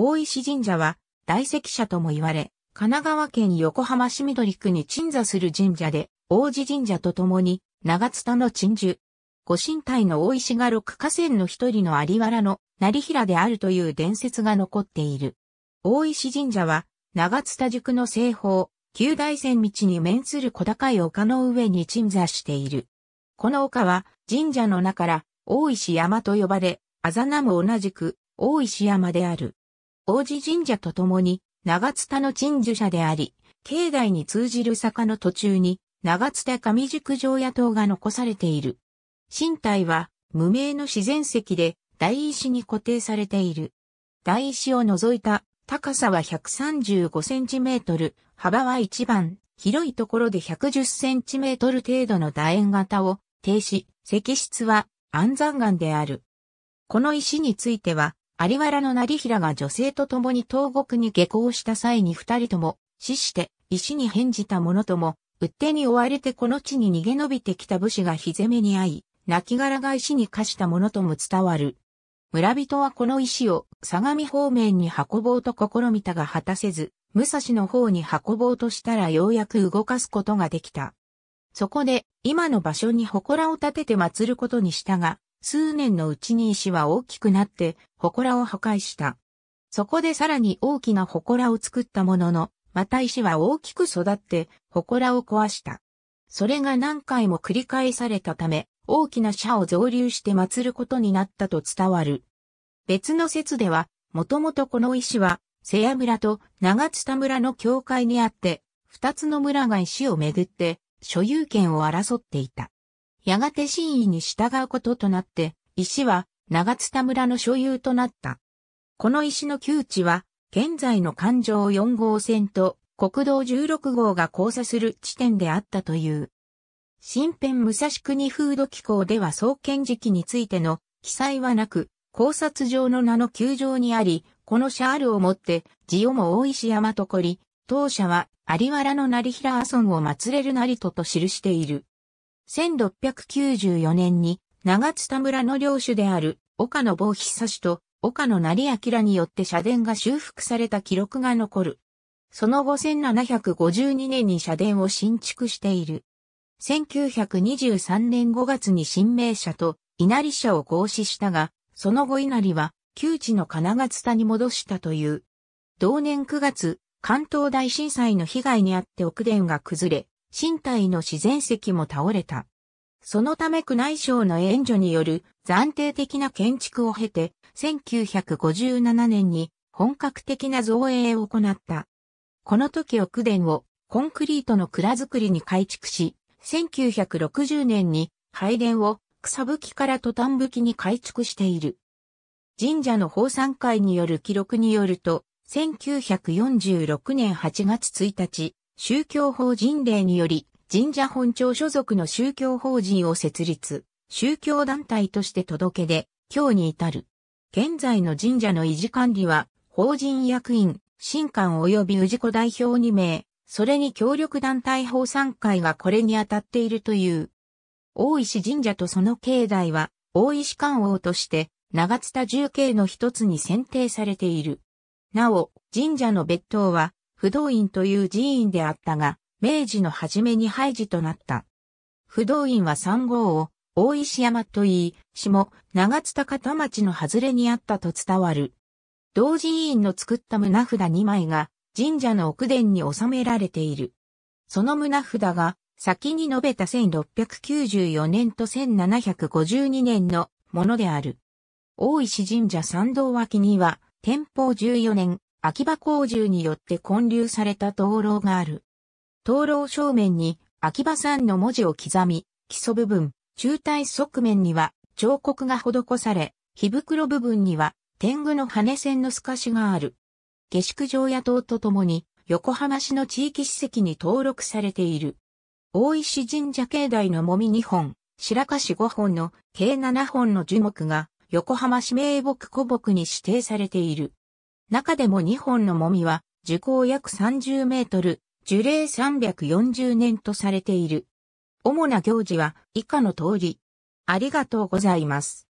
大石神社は、大石社とも言われ、神奈川県横浜市緑区に鎮座する神社で、王子神社と共に、長津田の鎮守。ご神体の大石が六河川の一人の有原の成平であるという伝説が残っている。大石神社は、長津田塾の西方、旧大山道に面する小高い丘の上に鎮座している。この丘は、神社の名から、大石山と呼ばれ、あざなむ同じく、大石山である。王子神社とともに、長津田の鎮守者であり、境内に通じる坂の途中に、長津田上宿城野塔が残されている。身体は、無名の自然石で、大石に固定されている。大石を除いた、高さは135センチメートル、幅は1番、広いところで110センチメートル程度の楕円型を、停止、石室は、安山岩である。この石については、有原の成平が女性と共に東国に下校した際に二人とも死して石に返じた者とも、うってに追われてこの地に逃げ延びてきた武士が火攻めに遭い、亡骸が石に化したものとも伝わる。村人はこの石を相模方面に運ぼうと試みたが果たせず、武蔵の方に運ぼうとしたらようやく動かすことができた。そこで、今の場所に祠を建てて祀ることにしたが、数年のうちに石は大きくなって、祠を破壊した。そこでさらに大きな祠を作ったものの、また石は大きく育って、祠を壊した。それが何回も繰り返されたため、大きな社を増流して祀ることになったと伝わる。別の説では、もともとこの石は、瀬谷村と長津田村の境界にあって、二つの村が石をめぐって、所有権を争っていた。やがて真意に従うこととなって、石は長津田村の所有となった。この石の窮地は、現在の環状4号線と国道16号が交差する地点であったという。新編武蔵国風土機構では創建時期についての記載はなく、考察場の名の球場にあり、このシャールをもって、ジオも大石山とこり、当社は有原の成平阿村を祀れる成人とと記している。1694年に長津田村の領主である岡野坊久氏と岡野成明によって社殿が修復された記録が残る。その後1752年に社殿を新築している。1923年5月に新名社と稲荷社を合祀したが、その後稲荷は旧地の金ヶ津田に戻したという。同年9月、関東大震災の被害にあって奥殿が崩れ、身体の自然石も倒れた。そのため宮内省の援助による暫定的な建築を経て、1957年に本格的な造営を行った。この時奥殿をコンクリートの蔵造りに改築し、1960年に拝殿を草吹きからトタン吹きに改築している。神社の法産会による記録によると、1946年8月1日、宗教法人令により、神社本庁所属の宗教法人を設立、宗教団体として届け出、今日に至る。現在の神社の維持管理は、法人役員、新官及び氏子代表2名、それに協力団体法参会がこれに当たっているという。大石神社とその境内は、大石官王として、長津田重慶の一つに選定されている。なお、神社の別当は、不動院という寺院であったが、明治の初めに廃寺となった。不動院は3号を大石山と言い、下長津高田町の外れにあったと伝わる。同寺院の作った胸札2枚が神社の奥殿に収められている。その胸札が先に述べた1694年と1752年のものである。大石神社参道脇には、天保14年、秋葉工獣によって建立された灯籠がある。灯籠正面に秋葉山の文字を刻み、基礎部分、中体側面には彫刻が施され、火袋部分には天狗の羽線の透かしがある。下宿城野党とともに横浜市の地域史跡に登録されている。大石神社境内のもみ2本、白菓子5本の計7本の樹木が横浜市名木古木に指定されている。中でも2本のもみは、樹高約30メートル、樹齢340年とされている。主な行事は以下の通り。ありがとうございます。